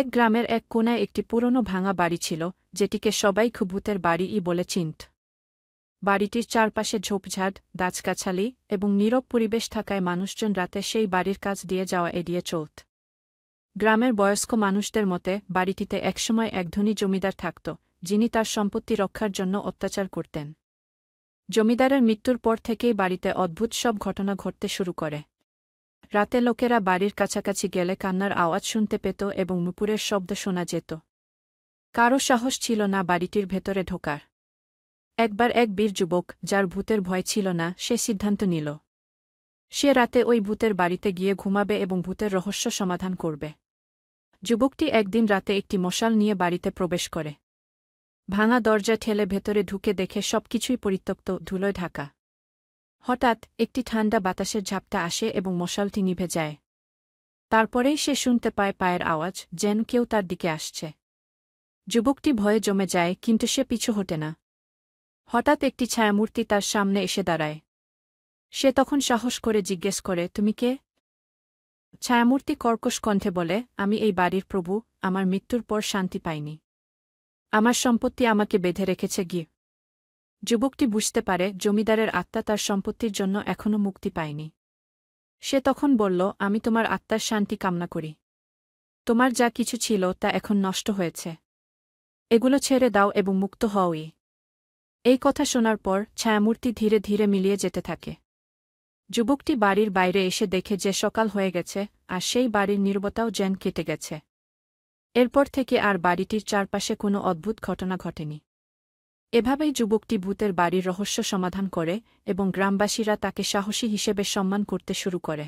এক গ্রামের এক কোনায় একটি পুরনো ভাঙা বাড়ি ছিল যেটিকে সবাই খুভূতের বাড়িই বলে চিন্ত বাড়িটির চারপাশে ঝোপঝাড় গাছগাছালি এবং নীরব পরিবেশ থাকায় মানুষজন রাতে সেই বাড়ির কাজ দিয়ে যাওয়া এড়িয়ে চলত গ্রামের বয়স্ক মানুষদের মতে বাড়িটিতে একসময় এক ধনী জমিদার থাকত যিনি তার সম্পত্তি রক্ষার জন্য অত্যাচার করতেন জমিদারের মৃত্যুর পর থেকেই বাড়িতে অদ্ভুত সব ঘটনা ঘটতে শুরু করে রাতে লোকেরা বাড়ির কাছাকাছি গেলে কান্নার আওয়াজ শুনতে পেত এবং নুপুরের শব্দ শোনা যেত কারো সাহস ছিল না বাড়িটির ভেতরে ঢোকার একবার এক বীর যুবক যার ভূতের ভয় ছিল না সে সিদ্ধান্ত নিল সে রাতে ওই ভূতের বাড়িতে গিয়ে ঘুমাবে এবং ভূতের রহস্য সমাধান করবে যুবকটি একদিন রাতে একটি মশাল নিয়ে বাড়িতে প্রবেশ করে ভাঙা দরজা ঠেলে ভেতরে ঢুকে দেখে সবকিছুই পরিত্যক্ত ধুলোয় ঢাকা হঠাৎ একটি ঠান্ডা বাতাসের ঝাপটা আসে এবং মশালটি নিভে যায় তারপরেই সে শুনতে পায় পায়ের আওয়াজ যেন কেউ তার দিকে আসছে যুবকটি ভয়ে জমে যায় কিন্তু সে পিছু হটে না হঠাৎ একটি ছায়ামূর্তি তার সামনে এসে দাঁড়ায় সে তখন সাহস করে জিজ্ঞেস করে তুমি কে ছায়ামূর্তি কর্কশ কণ্ঠে বলে আমি এই বাড়ির প্রভু আমার মৃত্যুর পর শান্তি পাইনি আমার সম্পত্তি আমাকে বেঁধে রেখেছে গিয়ে যুবকটি বুঝতে পারে জমিদারের আত্মা তার সম্পত্তির জন্য এখনও মুক্তি পায়নি সে তখন বলল আমি তোমার আত্মার শান্তি কামনা করি তোমার যা কিছু ছিল তা এখন নষ্ট হয়েছে এগুলো ছেড়ে দাও এবং মুক্ত হওই এই কথা শোনার পর ছায়ামূর্তি ধীরে ধীরে মিলিয়ে যেতে থাকে যুবকটি বাড়ির বাইরে এসে দেখে যে সকাল হয়ে গেছে আর সেই বাড়ির নির্বতাও যেন কেটে গেছে এরপর থেকে আর বাড়িটির চারপাশে কোনো অদ্ভুত ঘটনা ঘটেনি এভাবেই যুবকটি ভূতের বাড়ির রহস্য সমাধান করে এবং গ্রামবাসীরা তাকে সাহসী হিসেবে সম্মান করতে শুরু করে